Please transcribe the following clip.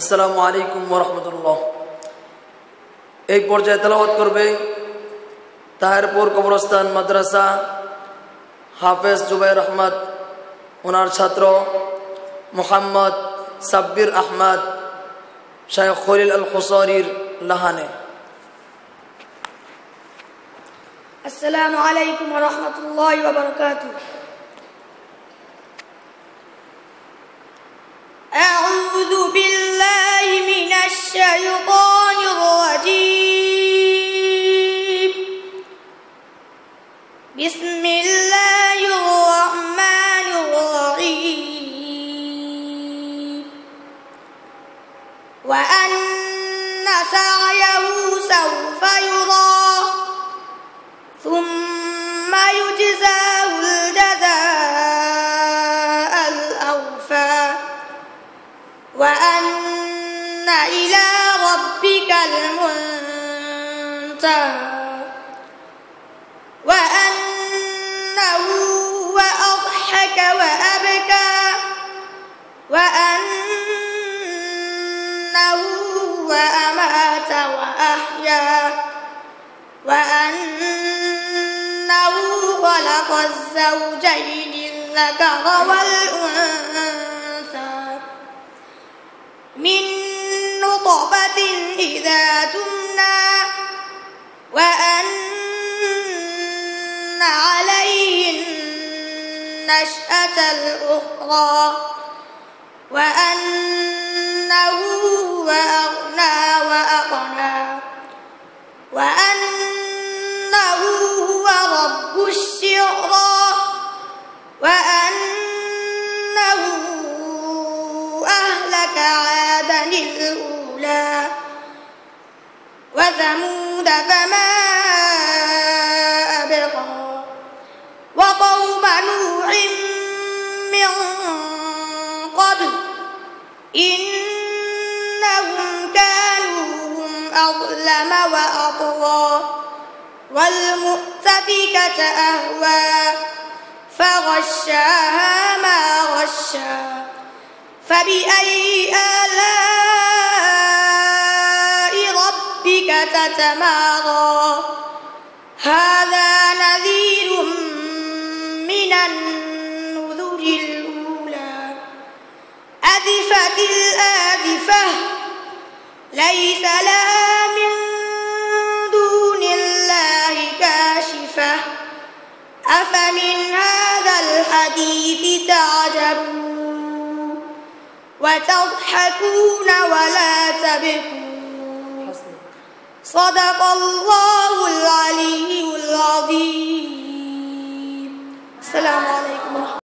আসসালামু আলাইকুম রহমতুল্লাহ এই পর্যায়ে তেলাওয়াত করবে তাহেরপুর কবরস্থান মাদ্রাসা হাফেজ জুবাইর আহমদ ওনার ছাত্র মোহাম্মদ সাব্বির আহমদ শাহেখ খলিল আল খুসরির লাহানে السلام عليكم ورحمة الله وبركاته الشيطان الرجيم بسم الله الرحمن الرحيم وأن سعيه سوف يرى ثم يجزاه الجزاء الأوفى وأن إلى المنتهى وأنه وأضحك وأبكى وأنه وأمات وأحيا وأنه خلق الزوجين الذكر والأنثى إذا تمنى وأن عليه النشأة الأخرى وأنه هو أغنى وأقنى وأنه هو رب الشعرى وأنه أهلك عادا الأولى وثمود فما أبقى وقوم نوح من قبل إنهم كانوا هم أظلم وأطغى والمؤتفكة أهوى فغشاها ما غشى فبأي آه ماضى هذا نذير من النذر الأولى أذفت الآذفة ليس لها من دون الله كاشفة أفمن هذا الحديث تعجبون وتضحكون ولا تبكون صدق الله العلي العظيم السلام عليكم